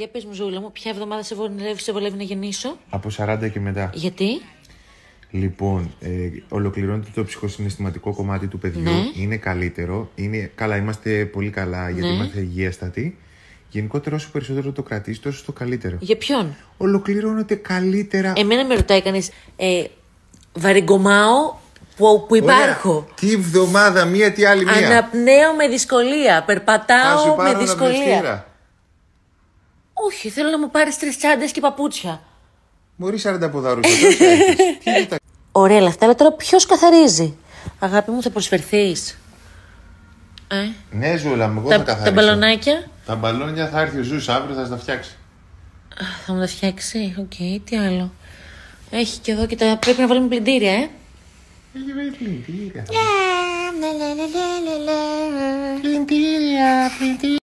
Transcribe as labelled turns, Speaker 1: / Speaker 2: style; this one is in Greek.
Speaker 1: Για πες μου, Ζούλα μου, ποια εβδομάδα σε βολεύει, σε βολεύει να γεννήσω.
Speaker 2: Από 40 και μετά. Γιατί? Λοιπόν, ε, ολοκληρώνεται το ψυχοσυναισθηματικό κομμάτι του παιδιού. Ναι. Είναι καλύτερο. Είναι, καλά, είμαστε πολύ καλά γιατί ναι. είμαστε υγιέστατοι. Γενικότερα, όσο περισσότερο το κρατήσει, τόσο το καλύτερο. Για
Speaker 3: ποιον? Ολοκληρώνεται καλύτερα. Εμένα με ρωτάει κανείς, ε,
Speaker 4: βαριγκωμάω που, που υπάρχω. Ωραία. Τι εβδομάδα μία, τι άλλη μία.
Speaker 5: Αναπνέω με δυσκολία. Περπατάω με δυσκολία.
Speaker 6: Όχι, θέλω να μου πάρεις τρεις τσάντες και παπούτσια.
Speaker 1: Μωρή 40 ποδάρου. Ωραία, αυτά, αλλά τώρα ποιος καθαρίζει. Αγάπη μου, θα προσφερθεί.
Speaker 7: Ε?
Speaker 8: Ναι, Ζούλα, μου εγώ τα, θα καθαρίσω. Τα μπαλονάκια. Τα μπαλόνια θα έρθει ο Ζούς, αύριο, θα τα φτιάξει.
Speaker 7: θα μου τα φτιάξει, οκ, τι άλλο. Έχει και εδώ και τα. Πρέπει να βάλουμε πλυντήρια, ε.
Speaker 8: Έχει βάλει πλυντήρια.
Speaker 7: Ναι. Ναι, ναι, πλυντήρια, πλυντήρια.